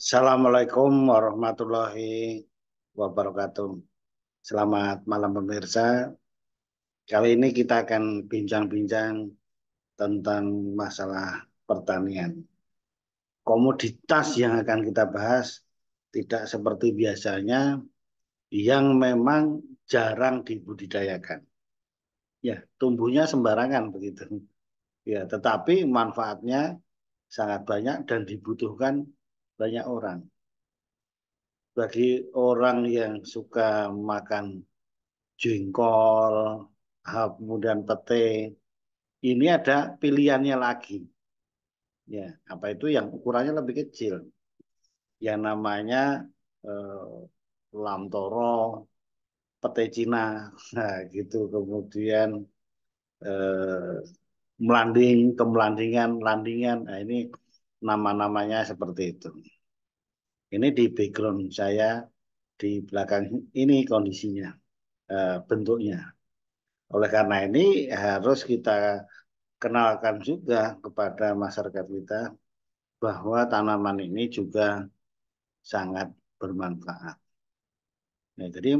Assalamualaikum warahmatullahi wabarakatuh. Selamat malam pemirsa. Kali ini kita akan bincang-bincang tentang masalah pertanian. Komoditas yang akan kita bahas tidak seperti biasanya yang memang jarang dibudidayakan. Ya, tumbuhnya sembarangan begitu. Ya, tetapi manfaatnya sangat banyak dan dibutuhkan banyak orang. Bagi orang yang suka makan jengkol, kemudian pete, ini ada pilihannya lagi. Ya, apa itu yang ukurannya lebih kecil. Yang namanya eh, lamtoro, pete Cina, nah, gitu. Kemudian eh, melanding, kemelandingan, landingan. Nah, ini nama-namanya seperti itu. Ini di background saya di belakang ini kondisinya, eh, bentuknya. Oleh karena ini harus kita kenalkan juga kepada masyarakat kita bahwa tanaman ini juga sangat bermanfaat. Nah, jadi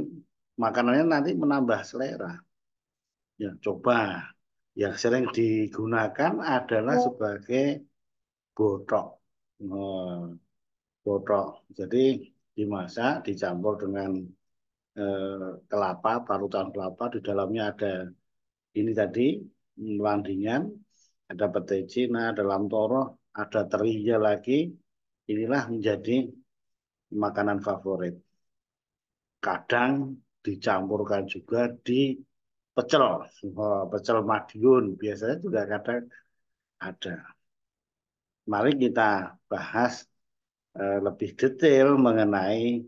makanannya nanti menambah selera. Ya, coba yang sering digunakan adalah ya. sebagai botok. Nah, oh, botok. Jadi dimasak, dicampur dengan eh, kelapa, parutan kelapa. Di dalamnya ada ini tadi, landingan, ada petai Cina, ada lamtoro, ada terinya lagi. Inilah menjadi makanan favorit. Kadang dicampurkan juga di pecel, oh, pecel Madiun biasanya juga kadang ada mari kita bahas eh, lebih detail mengenai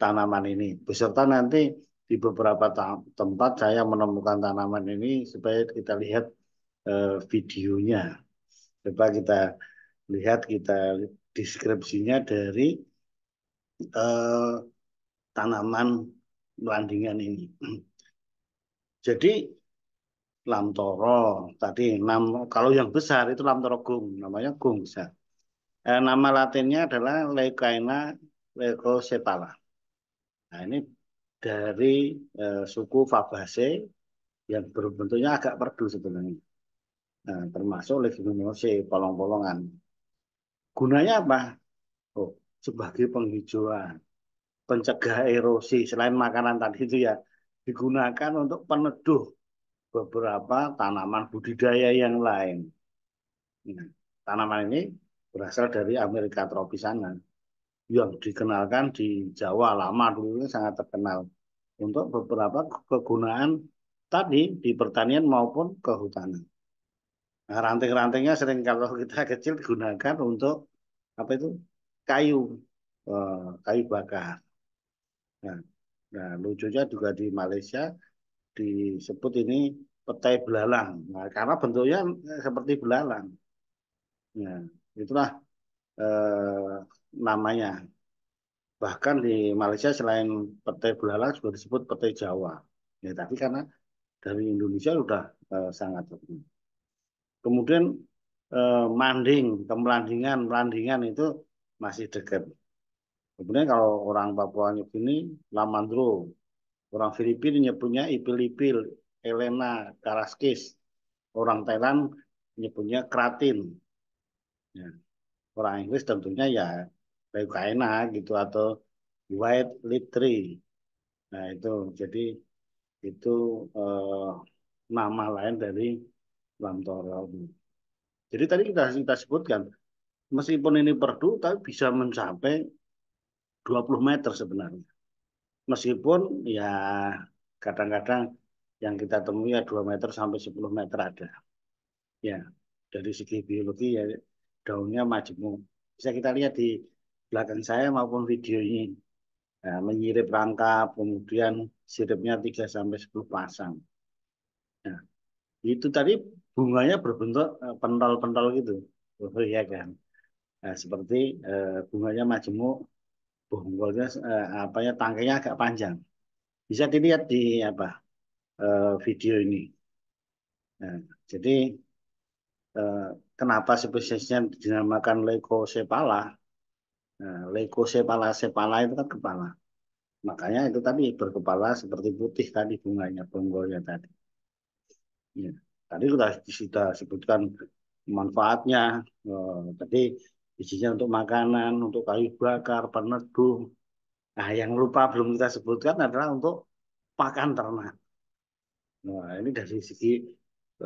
tanaman ini. Beserta nanti di beberapa tempat saya menemukan tanaman ini supaya kita lihat eh, videonya. Coba kita lihat kita deskripsinya dari eh, tanaman landingan ini. Jadi Lamtoro tadi nam kalau yang besar itu Lamtoro Gung namanya Gung besar eh, nama latinnya adalah Leucaena leucocephala nah ini dari eh, suku Fabaceae yang berbentuknya agak perdu sebenarnya nah, termasuk Leguminosae polong-polongan gunanya apa oh sebagai penghijauan pencegah erosi selain makanan tadi itu ya digunakan untuk peneduh beberapa tanaman budidaya yang lain. Nah, tanaman ini berasal dari Amerika tropis sana yang dikenalkan di Jawa lama dulu sangat terkenal untuk beberapa kegunaan tadi di pertanian maupun kehutanan. Nah, ranting-rantingnya sering kalau kita kecil digunakan untuk apa itu kayu eh, kayu bakar. Nah, nah lucunya juga di Malaysia disebut ini petai belalang. Nah, karena bentuknya eh, seperti belalang. Nah, itulah eh, namanya. Bahkan di Malaysia selain petai belalang juga disebut petai Jawa. Ya, tapi karena dari Indonesia sudah eh, sangat terkenal. Kemudian eh, manding, kemelandingan, melandingan itu masih dekat. Kemudian kalau orang Papua New Guinea, Lamandro. Orang Filipina nyebutnya ipil-ipil, Elena Karaskis. Orang Thailand menyebutnya keratin. Ya. Orang Inggris tentunya ya leukaina gitu atau white litri. Nah itu jadi itu eh, nama lain dari Lantoro. Jadi tadi kita kita sebutkan meskipun ini perdu tapi bisa mencapai 20 meter sebenarnya. Meskipun ya kadang-kadang yang kita temui ya 2 meter sampai 10 meter ada. Ya, dari segi biologi ya daunnya majemuk. Bisa kita lihat di belakang saya maupun video ini. Ya, nah, menyirip rangkap, kemudian siripnya 3 sampai 10 pasang. Nah, itu tadi bunganya berbentuk eh, pentol-pentol gitu. Oh, iya kan. Nah, seperti eh, bunganya majemuk, bonggolnya eh, apanya tangkainya agak panjang. Bisa dilihat di apa? Eh, video ini. Nah, jadi uh, kenapa spesiesnya dinamakan Leucocephala? Nah, Leko sepala sepala itu kan kepala. Makanya itu tadi berkepala seperti putih tadi bunganya, bonggolnya tadi. Ya. Tadi sudah sudah sebutkan manfaatnya. Uh, tadi bijinya untuk makanan, untuk kayu bakar, peneduh. Nah, yang lupa belum kita sebutkan adalah untuk pakan ternak. Nah, ini dari segi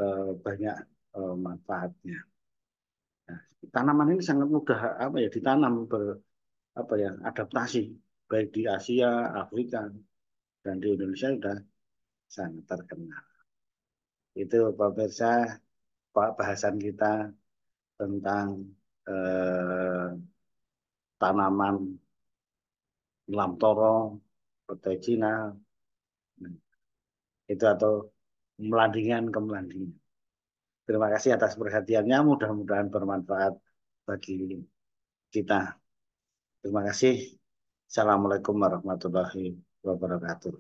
eh, banyak eh, manfaatnya. Nah, tanaman ini sangat mudah apa ya ditanam ber apa ya adaptasi baik di Asia, Afrika dan di Indonesia sudah sangat terkenal. Itu pemirsa bahasan kita tentang eh, tanaman lamtoro, petai Cina, itu atau melandingan ke melandingan. Terima kasih atas perhatiannya. Mudah-mudahan bermanfaat bagi kita. Terima kasih. Assalamualaikum warahmatullahi wabarakatuh.